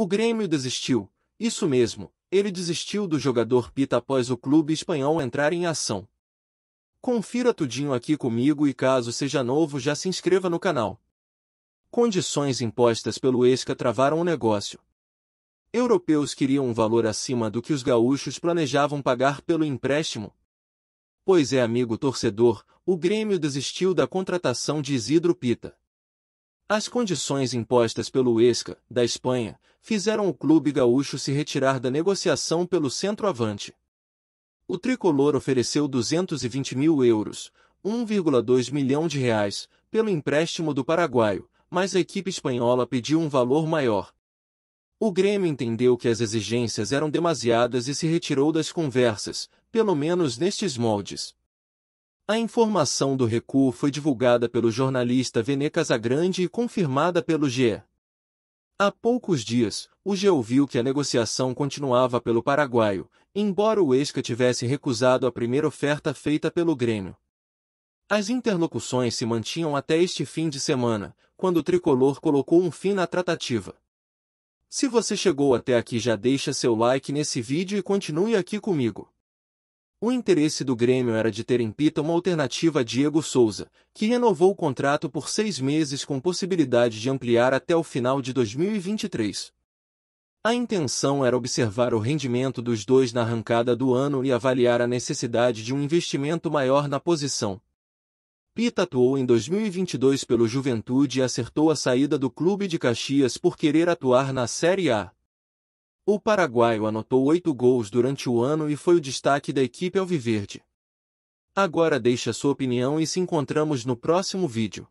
O Grêmio desistiu, isso mesmo, ele desistiu do jogador Pita após o clube espanhol entrar em ação. Confira tudinho aqui comigo e caso seja novo já se inscreva no canal. Condições impostas pelo ESCA travaram o negócio. Europeus queriam um valor acima do que os gaúchos planejavam pagar pelo empréstimo. Pois é amigo torcedor, o Grêmio desistiu da contratação de Isidro Pita. As condições impostas pelo ESCA, da Espanha, fizeram o clube gaúcho se retirar da negociação pelo centroavante. O tricolor ofereceu 220 mil euros, 1,2 milhão de reais, pelo empréstimo do paraguaio, mas a equipe espanhola pediu um valor maior. O Grêmio entendeu que as exigências eram demasiadas e se retirou das conversas, pelo menos nestes moldes. A informação do recuo foi divulgada pelo jornalista Vene Casagrande e confirmada pelo GE. Há poucos dias, o GE ouviu que a negociação continuava pelo paraguaio, embora o ESCA tivesse recusado a primeira oferta feita pelo Grêmio. As interlocuções se mantinham até este fim de semana, quando o tricolor colocou um fim na tratativa. Se você chegou até aqui já deixa seu like nesse vídeo e continue aqui comigo. O interesse do Grêmio era de ter em Pita uma alternativa a Diego Souza, que renovou o contrato por seis meses com possibilidade de ampliar até o final de 2023. A intenção era observar o rendimento dos dois na arrancada do ano e avaliar a necessidade de um investimento maior na posição. Pita atuou em 2022 pelo Juventude e acertou a saída do clube de Caxias por querer atuar na Série A. O paraguaio anotou oito gols durante o ano e foi o destaque da equipe alviverde. Agora deixe a sua opinião e se encontramos no próximo vídeo.